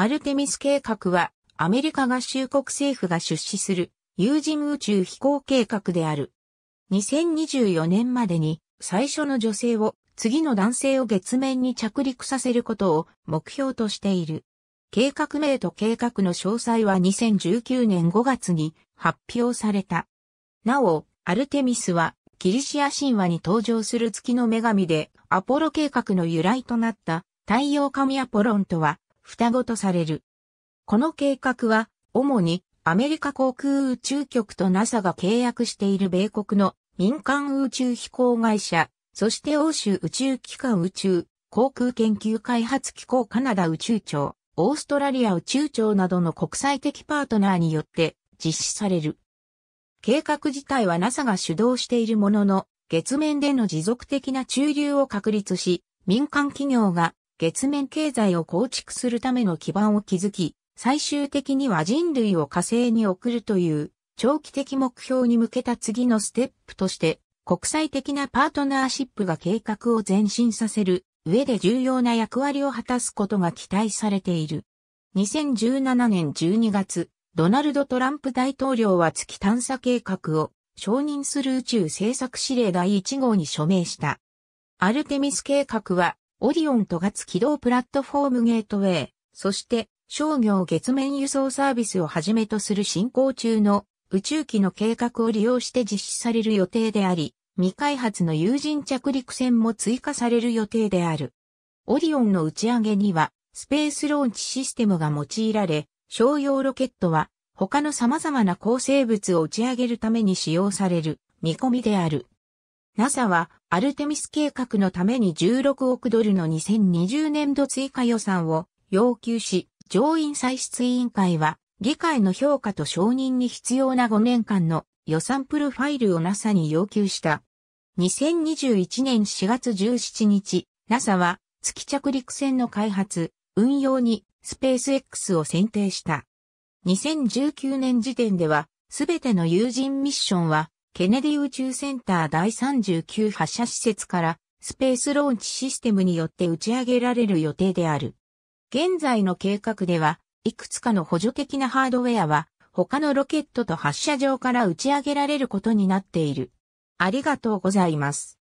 アルテミス計画は、アメリカ合衆国政府が出資する、有人宇宙飛行計画である。2024年までに、最初の女性を、次の男性を月面に着陸させることを目標としている。計画名と計画の詳細は2019年5月に発表された。なお、アルテミスはギリシア神話に登場する月の女神でアポロ計画の由来となった太陽神アポロンとは双子とされる。この計画は、主にアメリカ航空宇宙局と NASA が契約している米国の民間宇宙飛行会社、そして欧州宇宙機関宇宙、航空研究開発機構カナダ宇宙庁、オーストラリア宇宙庁などの国際的パートナーによって実施される。計画自体は NASA が主導しているものの、月面での持続的な駐留を確立し、民間企業が月面経済を構築するための基盤を築き、最終的には人類を火星に送るという長期的目標に向けた次のステップとして国際的なパートナーシップが計画を前進させる上で重要な役割を果たすことが期待されている。2017年12月、ドナルド・トランプ大統領は月探査計画を承認する宇宙政策指令第1号に署名した。アルテミス計画はオリオンと月軌道プラットフォームゲートウェイ、そして商業月面輸送サービスをはじめとする進行中の宇宙機の計画を利用して実施される予定であり、未開発の有人着陸船も追加される予定である。オリオンの打ち上げにはスペースローンチシステムが用いられ、商用ロケットは他の様々な構成物を打ち上げるために使用される見込みである。NASA はアルテミス計画のために16億ドルの2020年度追加予算を要求し、上院歳出委員会は議会の評価と承認に必要な5年間の予算プロファイルを NASA に要求した。2021年4月17日、NASA は月着陸船の開発、運用にスペース X を選定した。2019年時点では、すべての有人ミッションはケネディ宇宙センター第39発射施設からスペースローンチシステムによって打ち上げられる予定である。現在の計画では、いくつかの補助的なハードウェアは、他のロケットと発射場から打ち上げられることになっている。ありがとうございます。